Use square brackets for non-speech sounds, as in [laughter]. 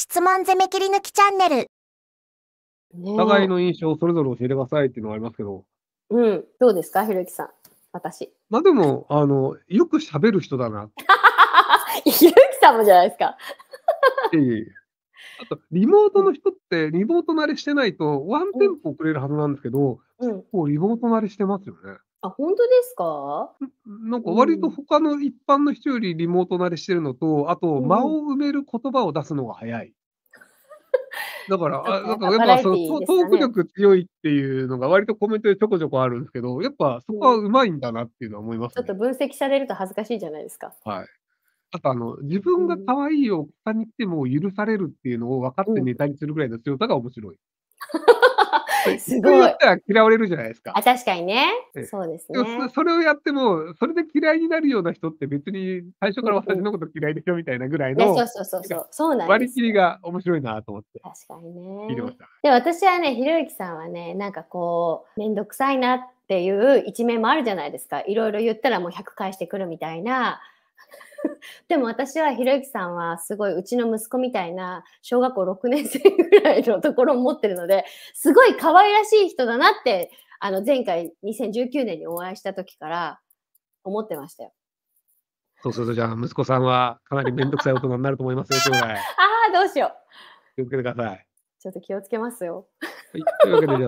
質問攻め切り抜きチャンネル。お互いの印象をそれぞれ教えてくださいっていうのはありますけど、うん。どうですか、ひろゆきさん。私。まあでも、あの、よく喋る人だな [laughs] ひろゆきさんもじゃないですか。ていあと、リモートの人って、リモート慣れしてないと、ワンテンポ遅れるはずなんですけど、うん。こうリモート慣れしてますよね。あ、本当ですか？なんか割と他の一般の人よりリモート慣れしてるのと、あと間を埋める言葉を出すのが早い。だから、[laughs] あ、なんかやっぱその、トトーク力強いっていうのが割とコメントでちょこちょこあるんですけど、やっぱそこはうまいんだなっていうのは思いますちょっと分析されると恥ずかしいじゃないですか。はい。あとあの、自分が可愛いおさんに来ても許されるっていうのを分かってネタにするぐらいの強さが面白い。[laughs] すごい。嫌われるじゃないですか。あ確かにね。そうですね。それをやっても、それで嫌いになるような人って別に最初から私のこと嫌いでしょみたいなぐらいの、そうそうそうそう。そうなん割り切りが面白いなと思って。確かにね。で、私はね、ひろゆきさんはね、なんかこう、めんどくさいなっていう一面もあるじゃないですか。いろいろ言ったらもう100返してくるみたいな。[laughs] でも私はひろゆきさんはすごいうちの息子みたいな小学校6年生ぐらいのところを持ってるのですごい可愛らしい人だなってあの前回2019年にお会いした時から思ってましたよ。そうするとじゃあ息子さんはかなり面倒くさい大人になると思いますよ、将来。[laughs] ああ、どうしよう。気をつけてください。ちょっと気をつけますよ。はい、というわけで